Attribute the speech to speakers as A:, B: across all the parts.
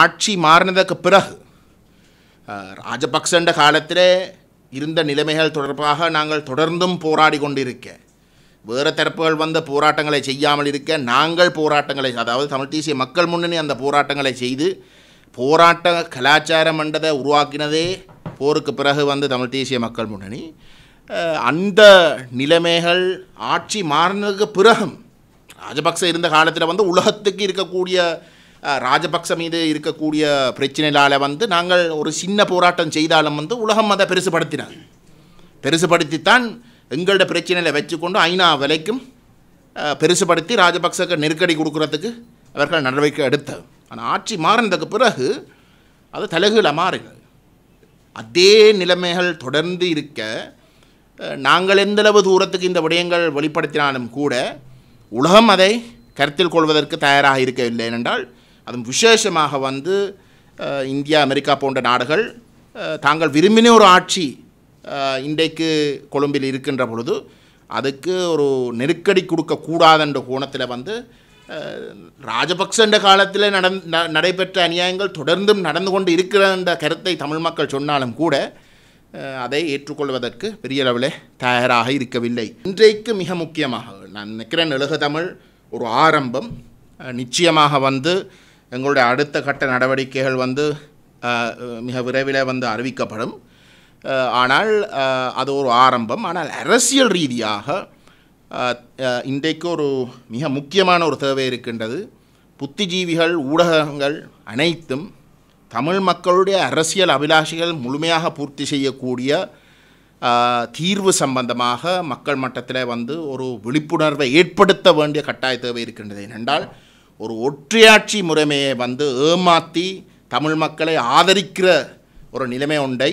A: ஆட்சி மாறினதுக்கு பிறகு ராஜபக்சண்ட காலத்தில் இருந்த நிலைமைகள் தொடர்பாக நாங்கள் தொடர்ந்தும் போராடி கொண்டிருக்க வேறு தரப்புகள் வந்த போராட்டங்களை செய்யாமல் இருக்க நாங்கள் போராட்டங்களை அதாவது தமிழ் தேசிய மக்கள் முன்னணி அந்த போராட்டங்களை செய்து போராட்ட கலாச்சார என்றதை உருவாக்கினதே போருக்கு பிறகு வந்து தமிழ் தேசிய மக்கள் முன்னணி அந்த நிலைமைகள் ஆட்சி மாறினதுக்கு பிறகும் ராஜபக்சே இருந்த காலத்தில் வந்து உலகத்துக்கு இருக்கக்கூடிய ராஜபக்ச மீது இருக்கக்கூடிய பிரச்சனைகளால் வந்து நாங்கள் ஒரு சின்ன போராட்டம் செய்தாலும் வந்து உலகம் அதை பெருசுபடுத்தினார் பெருசுபடுத்தித்தான் எங்களோட பிரச்சனையில் வச்சுக்கொண்டு ஐநா விலைக்கும் பெருசுபடுத்தி ராஜபக்சக்கு நெருக்கடி கொடுக்குறதுக்கு அவர்கள் நடவடிக்கை எடுத்தது ஆனால் ஆட்சி மாறினதுக்கு பிறகு அது தலகுல மாறினது அதே நிலைமைகள் தொடர்ந்து இருக்க நாங்கள் எந்தளவு தூரத்துக்கு இந்த விடயங்கள் வெளிப்படுத்தினாலும் கூட உலகம் அதை கருத்தில் கொள்வதற்கு தயாராக இருக்கவில்லை ஏனென்றால் அதுவும் விசேஷமாக வந்து இந்தியா அமெரிக்கா போன்ற நாடுகள் தாங்கள் விரும்பின ஒரு ஆட்சி இன்றைக்கு கொழும்பில் இருக்கின்ற பொழுது அதுக்கு ஒரு நெருக்கடி கொடுக்கக்கூடாது என்ற கோணத்தில் வந்து ராஜபக்ச என்ற காலத்தில் நடந் நடைபெற்ற அநியாயங்கள் தொடர்ந்தும் நடந்து கொண்டு இருக்கிற என்ற கருத்தை தமிழ் மக்கள் சொன்னாலும் கூட அதை ஏற்றுக்கொள்வதற்கு பெரிய அளவில் தயாராக இருக்கவில்லை இன்றைக்கு மிக முக்கியமாக நான் நிற்கிறேன் எழுக தமிழ் ஒரு ஆரம்பம் நிச்சயமாக வந்து எங்களுடைய அடுத்த கட்ட நடவடிக்கைகள் வந்து மிக விரைவில் வந்து அறிவிக்கப்படும் ஆனால் அது ஒரு ஆரம்பம் ஆனால் அரசியல் ரீதியாக இன்றைக்கு ஒரு மிக முக்கியமான ஒரு தேவை இருக்கின்றது புத்திஜீவிகள் ஊடகங்கள் அனைத்தும் தமிழ் மக்களுடைய அரசியல் அபிலாஷைகள் முழுமையாக பூர்த்தி செய்யக்கூடிய தீர்வு சம்பந்தமாக மக்கள் மட்டத்தில் வந்து ஒரு விழிப்புணர்வை ஏற்படுத்த வேண்டிய கட்டாய தேவை இருக்கின்றது ஏனென்றால் ஒரு ஒற்றையாட்சி முறைமையை வந்து ஏமாற்றி தமிழ் மக்களை ஆதரிக்கிற ஒரு நிலைமை உண்டை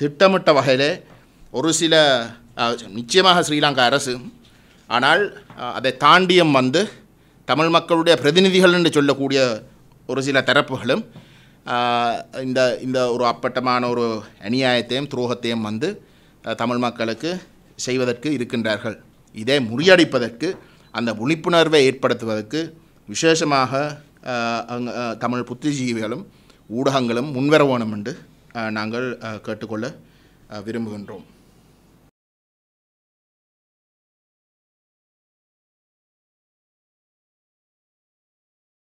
A: திட்டமிட்ட வகையில் ஒரு சில நிச்சயமாக ஸ்ரீலங்கா அரசு ஆனால் அதை தாண்டியும் வந்து தமிழ் மக்களுடைய பிரதிநிதிகள் என்று சொல்லக்கூடிய ஒரு சில தரப்புகளும் இந்த இந்த ஒரு அப்பட்டமான ஒரு அநியாயத்தையும் துரோகத்தையும் வந்து தமிழ் மக்களுக்கு செய்வதற்கு இருக்கின்றார்கள் இதை முறியடிப்பதற்கு அந்த விழிப்புணர்வை ஏற்படுத்துவதற்கு விசேஷமாக தமிழ் புத்திஜீவிகளும் ஊடகங்களும் முன்வர வேணும் என்று நாங்கள் கேட்டுக்கொள்ள விரும்புகின்றோம்